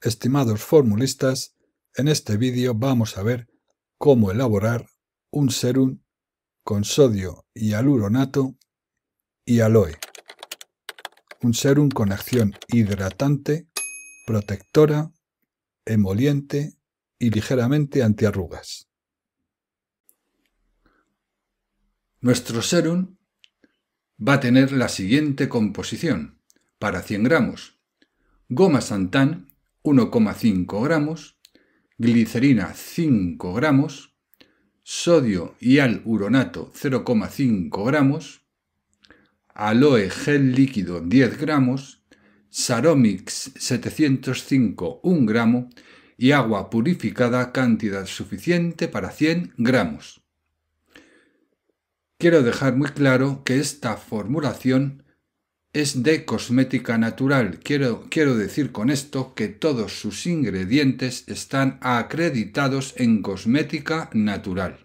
Estimados formulistas, en este vídeo vamos a ver cómo elaborar un serum con sodio y aluronato y aloe. Un serum con acción hidratante, protectora, emoliente y ligeramente antiarrugas. Nuestro serum va a tener la siguiente composición para 100 gramos. Goma santán 1,5 gramos, glicerina 5 gramos, sodio y aluronato 0,5 gramos, aloe gel líquido 10 gramos, Saromix 705 1 gramo y agua purificada cantidad suficiente para 100 gramos. Quiero dejar muy claro que esta formulación es de cosmética natural. Quiero, quiero decir con esto que todos sus ingredientes están acreditados en cosmética natural.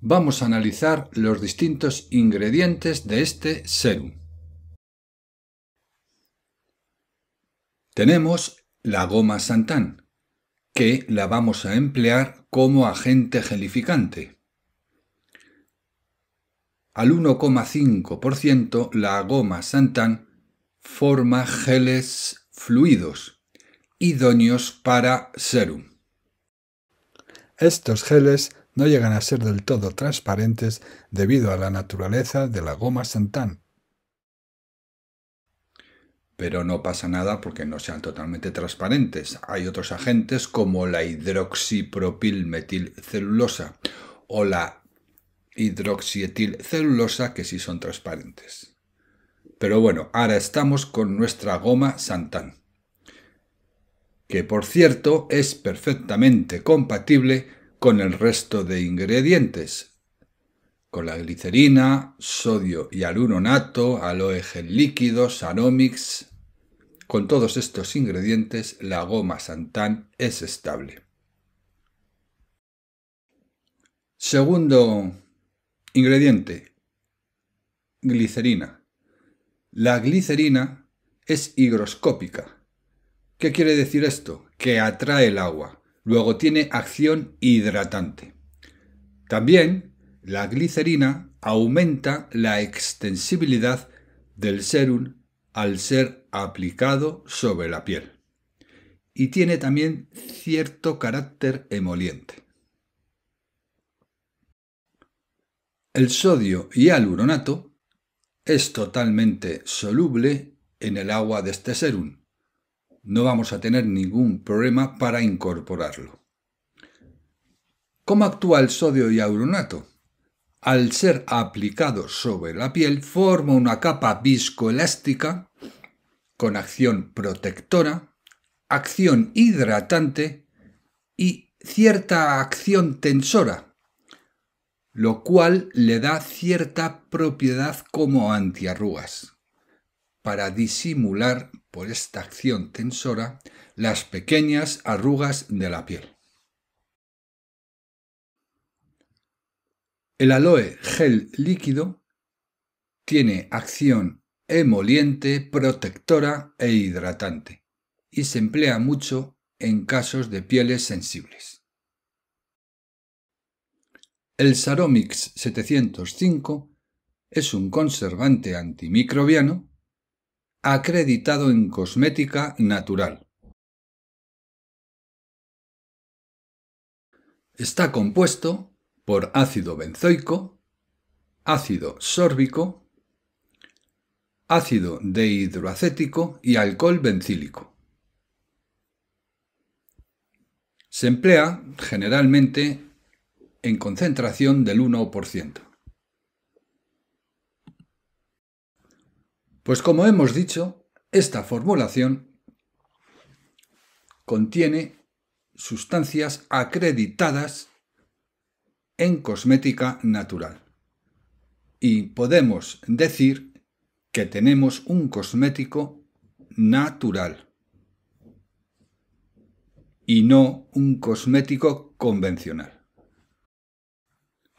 Vamos a analizar los distintos ingredientes de este serum. Tenemos la goma santán, que la vamos a emplear como agente gelificante al 1,5% la goma Santan forma geles fluidos, idóneos para serum. Estos geles no llegan a ser del todo transparentes debido a la naturaleza de la goma Santan. Pero no pasa nada porque no sean totalmente transparentes. Hay otros agentes como la hidroxipropilmetilcelulosa o la celulosa, que sí son transparentes. Pero bueno, ahora estamos con nuestra goma Santan, que por cierto es perfectamente compatible con el resto de ingredientes, con la glicerina, sodio y aluronato, aloe gel líquido, sanomics. Con todos estos ingredientes, la goma Santan es estable. Segundo Ingrediente. Glicerina. La glicerina es higroscópica. ¿Qué quiere decir esto? Que atrae el agua. Luego tiene acción hidratante. También la glicerina aumenta la extensibilidad del serum al ser aplicado sobre la piel. Y tiene también cierto carácter emoliente. El sodio y aluronato es totalmente soluble en el agua de este serum. No vamos a tener ningún problema para incorporarlo. ¿Cómo actúa el sodio y aluronato? Al ser aplicado sobre la piel forma una capa viscoelástica con acción protectora, acción hidratante y cierta acción tensora lo cual le da cierta propiedad como antiarrugas, para disimular por esta acción tensora las pequeñas arrugas de la piel. El aloe gel líquido tiene acción emoliente, protectora e hidratante y se emplea mucho en casos de pieles sensibles. El Saromix 705 es un conservante antimicrobiano acreditado en cosmética natural. Está compuesto por ácido benzoico, ácido sórbico, ácido dehidroacético y alcohol bencílico. Se emplea generalmente en concentración del 1%. Pues como hemos dicho, esta formulación contiene sustancias acreditadas en cosmética natural. Y podemos decir que tenemos un cosmético natural y no un cosmético convencional.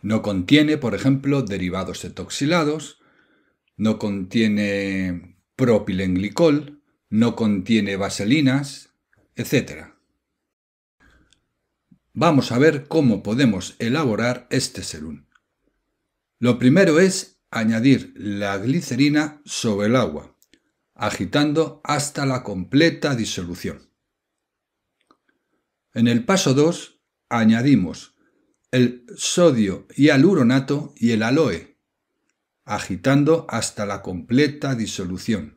No contiene, por ejemplo, derivados etoxilados, no contiene propilenglicol, no contiene vaselinas, etc. Vamos a ver cómo podemos elaborar este serum. Lo primero es añadir la glicerina sobre el agua, agitando hasta la completa disolución. En el paso 2 añadimos el sodio y aluronato y el aloe, agitando hasta la completa disolución.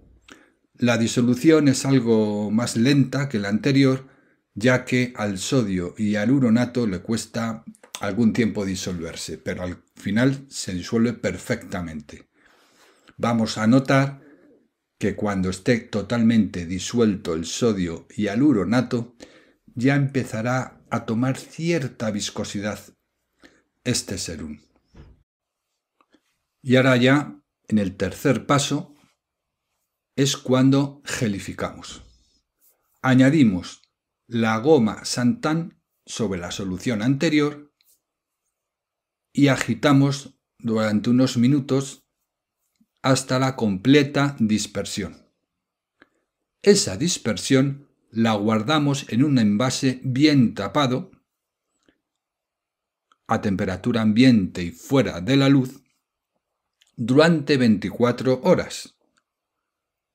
La disolución es algo más lenta que la anterior, ya que al sodio y al uronato le cuesta algún tiempo disolverse, pero al final se disuelve perfectamente. Vamos a notar que cuando esté totalmente disuelto el sodio y aluronato ya empezará a tomar cierta viscosidad este serum. Y ahora ya, en el tercer paso, es cuando gelificamos. Añadimos la goma santán sobre la solución anterior y agitamos durante unos minutos hasta la completa dispersión. Esa dispersión la guardamos en un envase bien tapado a temperatura ambiente y fuera de la luz durante 24 horas.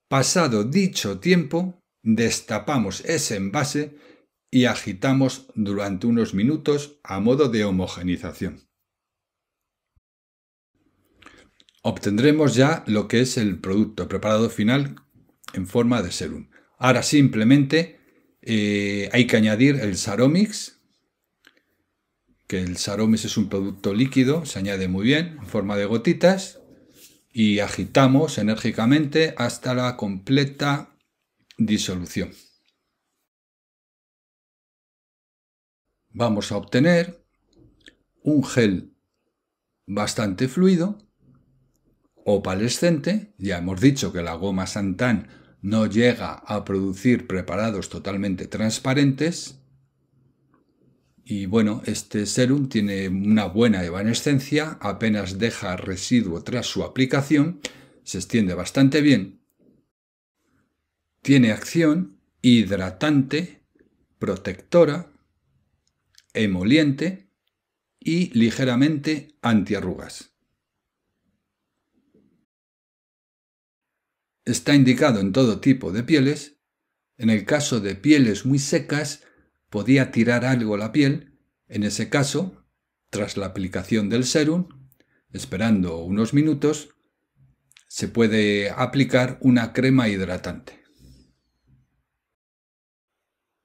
Pasado dicho tiempo, destapamos ese envase y agitamos durante unos minutos a modo de homogenización. Obtendremos ya lo que es el producto preparado final en forma de serum. Ahora simplemente eh, hay que añadir el Saromix que el saromis es un producto líquido, se añade muy bien, en forma de gotitas, y agitamos enérgicamente hasta la completa disolución. Vamos a obtener un gel bastante fluido, opalescente, ya hemos dicho que la goma santán no llega a producir preparados totalmente transparentes, y bueno, este serum tiene una buena evanescencia, apenas deja residuo tras su aplicación, se extiende bastante bien, tiene acción hidratante, protectora, emoliente y ligeramente antiarrugas. Está indicado en todo tipo de pieles. En el caso de pieles muy secas, podía tirar algo a la piel, en ese caso, tras la aplicación del serum, esperando unos minutos, se puede aplicar una crema hidratante.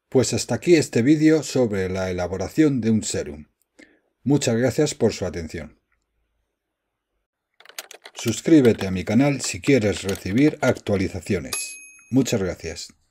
Pues hasta aquí este vídeo sobre la elaboración de un serum. Muchas gracias por su atención. Suscríbete a mi canal si quieres recibir actualizaciones. Muchas gracias.